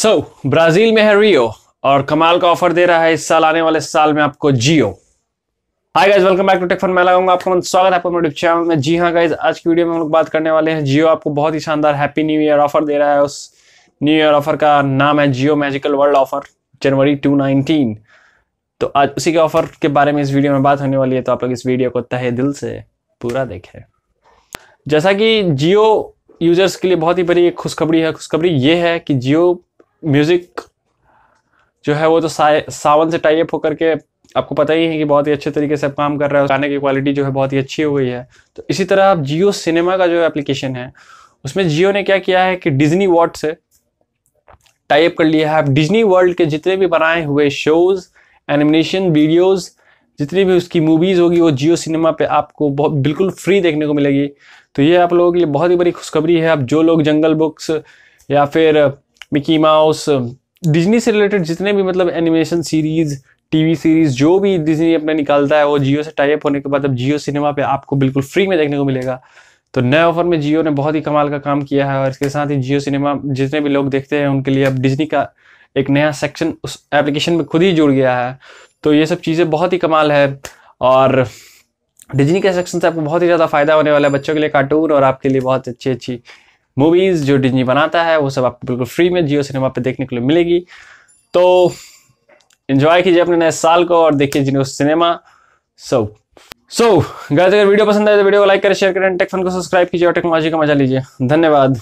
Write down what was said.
सो so, Brazil में है रियो और कमाल का ऑफर दे रहा है इस साल आने वाले साल में आपको Jio hi guys welcome back to Tech Fun मैं लगाऊंगा आपका मन स्वागत है आपको चैनल में जी हाँ गाइज आज की वीडियो में हम लोग बात करने वाले हैं जियो आपको बहुत ही शानदार हैप्पी न्यू ईयर ऑफर दे रहा है उस न्यू ईयर ऑफर का नाम है जियो मैजिकल वर्ल्ड ऑफर जनवरी टू तो आज उसी के ऑफर के बारे में इस वीडियो में बात होने वाली है तो आप लोग इस वीडियो को तहे दिल से पूरा देखें जैसा कि जियो यूजर्स के लिए बहुत ही बड़ी खुशखबरी है खुशखबरी ये है कि जियो म्यूज़िक जो है वो तो सावन से टाइप होकर के आपको पता ही है कि बहुत ही अच्छे तरीके से आप काम कर रहा है गाने की क्वालिटी जो है बहुत ही अच्छी हो गई है तो इसी तरह आप जियो सिनेमा का जो एप्लीकेशन है उसमें जियो ने क्या किया है कि डिज्नी वॉट से टाइप कर लिया है आप डिज्नी वर्ल्ड के जितने भी बनाए हुए शोज एनिमेशन वीडियोज़ जितनी भी उसकी मूवीज़ होगी वो जियो सिनेमा पे आपको बहुत बिल्कुल फ्री देखने को मिलेगी तो ये आप लोगों के लिए बहुत ही बड़ी खुशखबरी है आप जो लोग जंगल बुक्स या फिर मिकी माउस डिजनी से रिलेटेड जितने भी मतलब एनिमेशन सीरीज टीवी सीरीज जो भी डिजनी अपना निकालता है वो जियो से टाइप होने के बाद अब जियो सिनेमा पे आपको बिल्कुल फ्री में देखने को मिलेगा तो नए ऑफर में जियो ने बहुत ही कमाल का काम किया है और इसके साथ ही जियो सिनेमा जितने भी लोग देखते हैं उनके लिए अब डिजनी का एक नया सेक्शन उस एप्लीकेशन में खुद ही जुड़ गया है तो ये सब चीज़ें बहुत ही कमाल है और डिजनी के सेक्शन से आपको बहुत ही ज़्यादा फ़ायदा होने वाला है बच्चों के लिए कार्टून और आपके लिए बहुत अच्छी अच्छी मूवीज़ जो डिजनी बनाता है वो सब आपको बिल्कुल फ्री में जियो सिनेमा पे देखने के लिए मिलेगी तो इन्जॉय कीजिए अपने नए साल को और देखिए जिनको सिनेमा सो सो गैस अगर वीडियो पसंद आए तो वीडियो को लाइक करें शेयर करें टेक्फन को सब्सक्राइब कीजिए और टेक्नोलॉजी का मजा लीजिए धन्यवाद